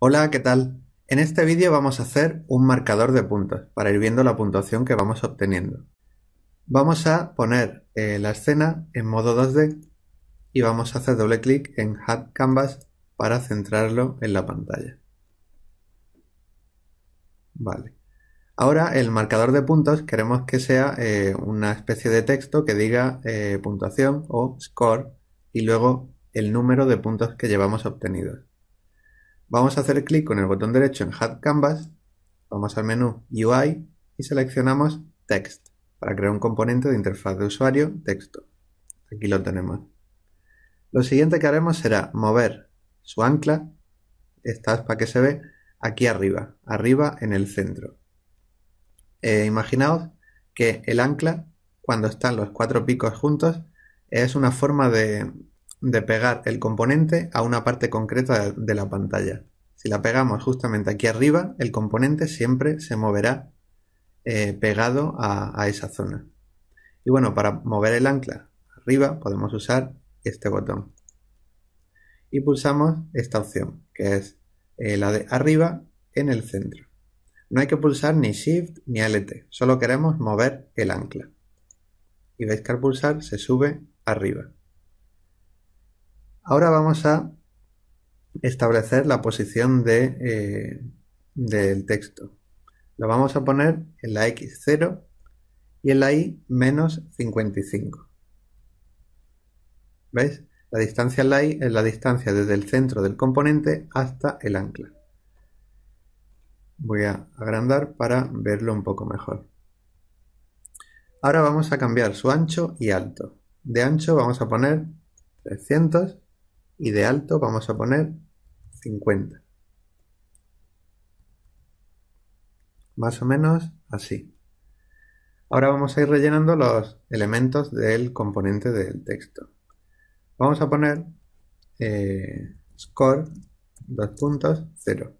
Hola, ¿qué tal? En este vídeo vamos a hacer un marcador de puntos para ir viendo la puntuación que vamos obteniendo. Vamos a poner eh, la escena en modo 2D y vamos a hacer doble clic en hat Canvas para centrarlo en la pantalla. Vale. Ahora el marcador de puntos queremos que sea eh, una especie de texto que diga eh, puntuación o score y luego el número de puntos que llevamos obtenidos. Vamos a hacer clic con el botón derecho en Hat Canvas, vamos al menú UI y seleccionamos Text para crear un componente de interfaz de usuario texto. Aquí lo tenemos. Lo siguiente que haremos será mover su ancla, esta para que se ve, aquí arriba, arriba en el centro. Eh, imaginaos que el ancla, cuando están los cuatro picos juntos, es una forma de, de pegar el componente a una parte concreta de la pantalla. Si la pegamos justamente aquí arriba, el componente siempre se moverá eh, pegado a, esa zona. Y bueno, para mover el ancla arriba podemos usar este botón. Y pulsamos esta opción, que es eh, la de arriba en el centro. No hay que pulsar ni Shift ni LT, solo queremos mover el ancla. Y veis que al pulsar se sube arriba. Ahora vamos a establecer la posición eh, del texto. La vamos a poner en la X0 y en la Y menos 55. ¿Veis? La distancia en la Y es la distancia desde el centro del componente hasta el ancla. Voy a agrandar para verlo un poco mejor. Ahora vamos a cambiar su ancho y alto. De ancho vamos a poner 300 y de alto vamos a poner 50. Más o menos así. Ahora vamos a ir rellenando los elementos del componente del texto. Vamos a poner eh, score 2.0.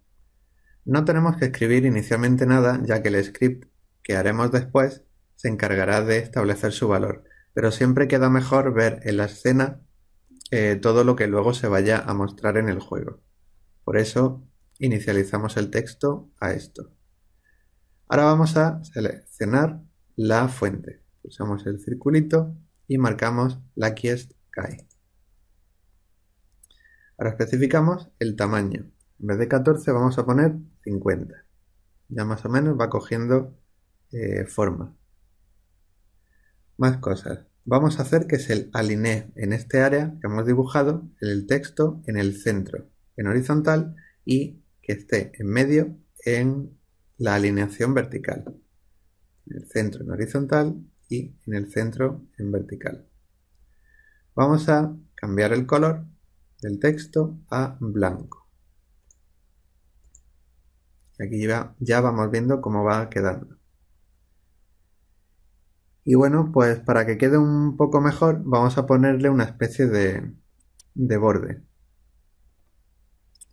No tenemos que escribir inicialmente nada, ya que el script que haremos después se encargará de establecer su valor, pero siempre queda mejor ver en la escena eh, todo lo que luego se vaya a mostrar en el juego. Por eso inicializamos el texto a esto. Ahora vamos a seleccionar la fuente. Pulsamos el circulito y marcamos la Sky. Ahora especificamos el tamaño. En vez de 14 vamos a poner 50. Ya más o menos va cogiendo eh, forma. Más cosas vamos a hacer que se alinee en este área que hemos dibujado el texto en el centro, en horizontal, y que esté en medio en la alineación vertical. En el centro en horizontal y en el centro en vertical. Vamos a cambiar el color del texto a blanco. aquí ya, ya vamos viendo cómo va quedando. Y bueno, pues para que quede un poco mejor, vamos a ponerle una especie de, borde.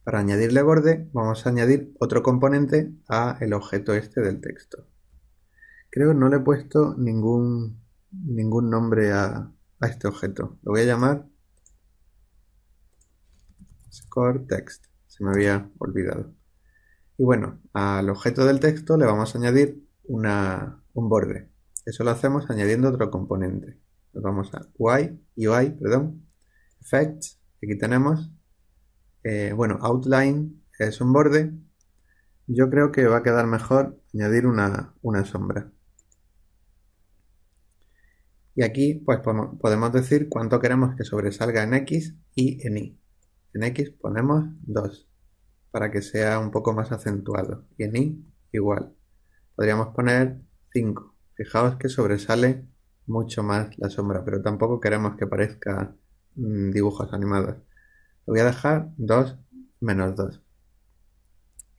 Para añadirle borde, vamos a añadir otro componente a el objeto este del texto. Creo que no le he puesto ningún, ningún nombre a, este objeto. Lo voy a llamar score text. Se me había olvidado. Y bueno, al objeto del texto le vamos a añadir un borde. Eso lo hacemos añadiendo otro componente. Nos vamos a UI, UI, perdón, Effects, aquí tenemos, eh, bueno, Outline es un borde. Yo creo que va a quedar mejor añadir una, sombra. Y aquí pues podemos decir cuánto queremos que sobresalga en X y en Y. En X ponemos 2 para que sea un poco más acentuado. Y en Y igual. Podríamos poner 5 Fijaos que sobresale mucho más la sombra, pero tampoco queremos que parezca mm, dibujos animados. Lo voy a dejar 2 menos 2.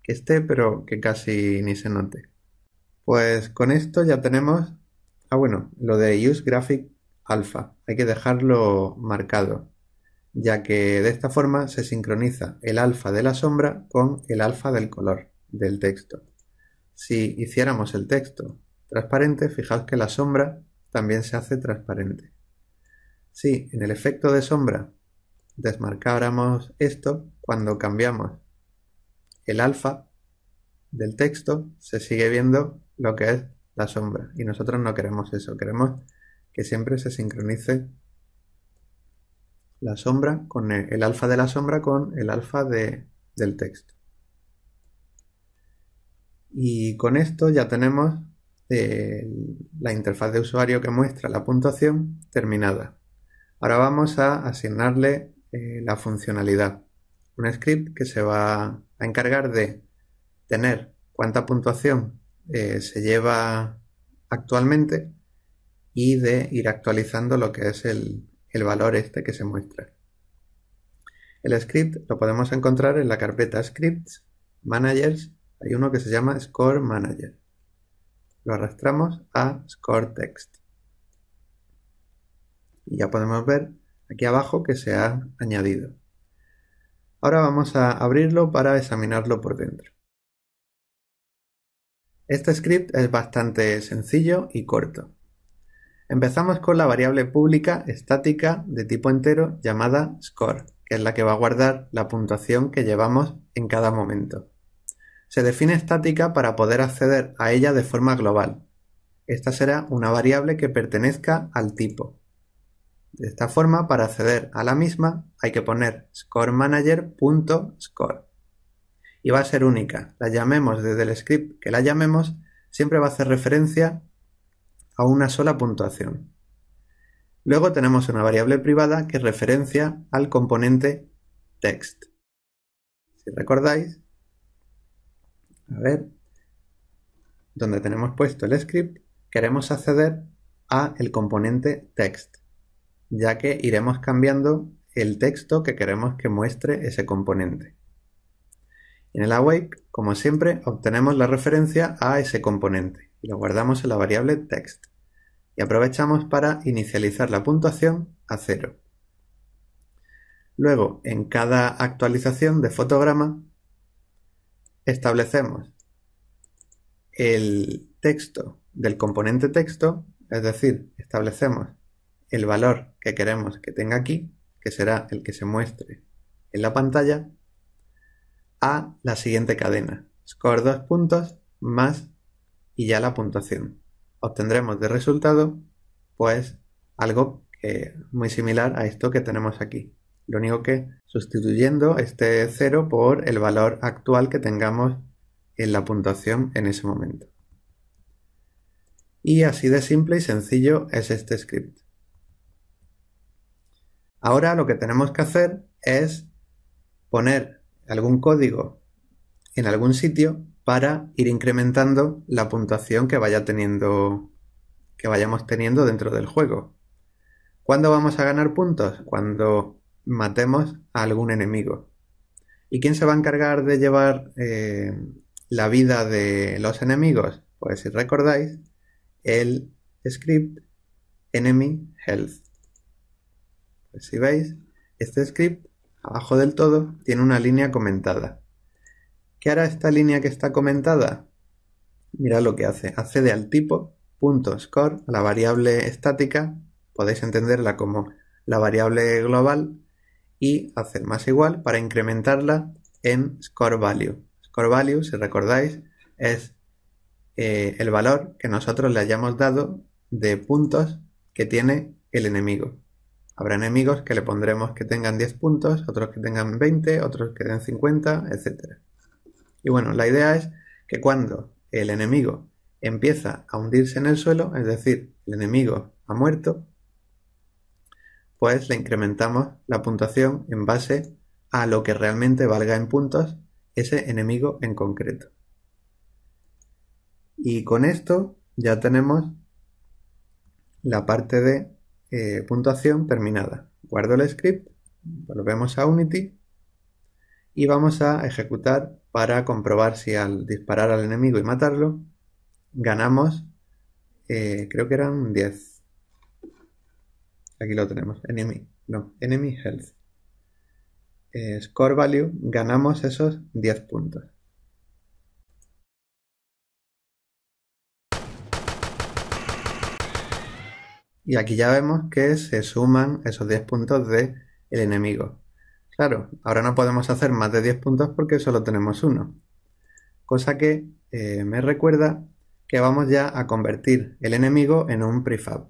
Que esté, pero que casi ni se note. Pues con esto ya tenemos... Ah, bueno, lo de Use Graphic Alpha. Hay que dejarlo marcado, ya que de esta forma se sincroniza el alfa de la sombra con el alfa del color del texto. Si hiciéramos el texto transparente, fijad que la sombra también se hace transparente. Si en el efecto de sombra desmarcáramos esto, cuando cambiamos el alfa del texto, se sigue viendo lo que es la sombra. Y nosotros no queremos eso, queremos que siempre se sincronice la sombra con el, el alfa de la sombra con el alfa de, del texto. Y con esto ya tenemos la interfaz de usuario que muestra la puntuación terminada. Ahora vamos a asignarle eh, la funcionalidad. Un script que se va a encargar de tener cuánta puntuación eh, se lleva actualmente y de ir actualizando lo que es el, el valor este que se muestra. El script lo podemos encontrar en la carpeta scripts, managers, hay uno que se llama score manager lo arrastramos a Score Text. Y ya podemos ver aquí abajo que se ha añadido. Ahora vamos a abrirlo para examinarlo por dentro. Este script es bastante sencillo y corto. Empezamos con la variable pública estática de tipo entero llamada score, que es la que va a guardar la puntuación que llevamos en cada momento se define estática para poder acceder a ella de forma global. Esta será una variable que pertenezca al tipo. De esta forma, para acceder a la misma, hay que poner scoremanager.score. Y va a ser única. La llamemos desde el script que la llamemos, siempre va a hacer referencia a una sola puntuación. Luego tenemos una variable privada que referencia al componente text. Si recordáis, a ver, donde tenemos puesto el script, queremos acceder a el componente text, ya que iremos cambiando el texto que queremos que muestre ese componente. En el awake, como siempre, obtenemos la referencia a ese componente y lo guardamos en la variable text y aprovechamos para inicializar la puntuación a cero. Luego, en cada actualización de fotograma, establecemos el texto del componente texto, es decir, establecemos el valor que queremos que tenga aquí, que será el que se muestre en la pantalla, a la siguiente cadena, score dos puntos más y ya la puntuación. Obtendremos de resultado, pues, algo muy similar a esto que tenemos aquí. Lo único que sustituyendo este 0 por el valor actual que tengamos en la puntuación en ese momento. Y así de simple y sencillo es este script. Ahora lo que tenemos que hacer es poner algún código en algún sitio para ir incrementando la puntuación que vaya teniendo que vayamos teniendo dentro del juego. ¿Cuándo vamos a ganar puntos? Cuando matemos a algún enemigo. ¿Y quién se va a encargar de llevar eh, la vida de los enemigos? Pues si recordáis, el script enemy health. Pues, si veis, este script abajo del todo tiene una línea comentada. ¿Qué hará esta línea que está comentada? Mira lo que hace. Accede al tipo punto score, a la variable estática, podéis entenderla como la variable global y hacer más igual para incrementarla en score value. Score value, si recordáis, es eh, el valor que nosotros le hayamos dado de puntos que tiene el enemigo. Habrá enemigos que le pondremos que tengan 10 puntos, otros que tengan 20, otros que den 50, etc. Y bueno, la idea es que cuando el enemigo empieza a hundirse en el suelo, es decir, el enemigo ha muerto, pues le incrementamos la puntuación en base a lo que realmente valga en puntos ese enemigo en concreto. Y con esto ya tenemos la parte de eh, puntuación terminada. Guardo el script, volvemos a Unity y vamos a ejecutar para comprobar si al disparar al enemigo y matarlo ganamos, eh, creo que eran 10 Aquí lo tenemos. Enemy. No, enemy health. Eh, score value. Ganamos esos 10 puntos. Y aquí ya vemos que se suman esos 10 puntos del el enemigo. Claro, ahora no podemos hacer más de 10 puntos porque solo tenemos uno. Cosa que eh, me recuerda que vamos ya a convertir el enemigo en un prefab.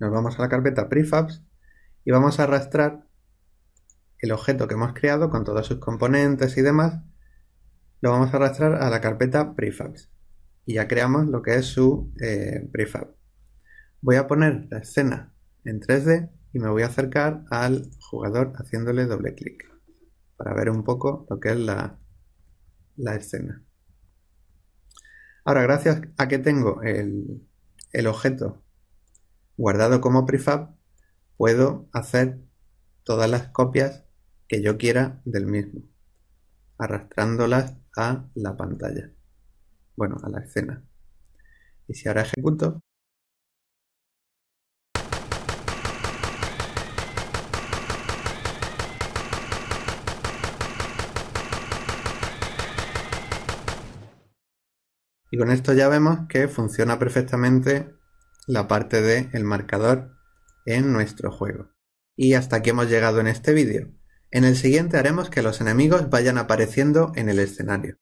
Nos vamos a la carpeta prefabs y vamos a arrastrar el objeto que hemos creado con todos sus componentes y demás. Lo vamos a arrastrar a la carpeta prefabs y ya creamos lo que es su eh, prefab. Voy a poner la escena en 3D y me voy a acercar al jugador haciéndole doble clic para ver un poco lo que es la, escena. Ahora, gracias a que tengo el, el objeto guardado como prefab, puedo hacer todas las copias que yo quiera del mismo, arrastrándolas a la pantalla, bueno, a la escena. Y si ahora ejecuto, Y con esto ya vemos que funciona perfectamente la parte de el marcador en nuestro juego. Y hasta aquí hemos llegado en este vídeo. En el siguiente haremos que los enemigos vayan apareciendo en el escenario.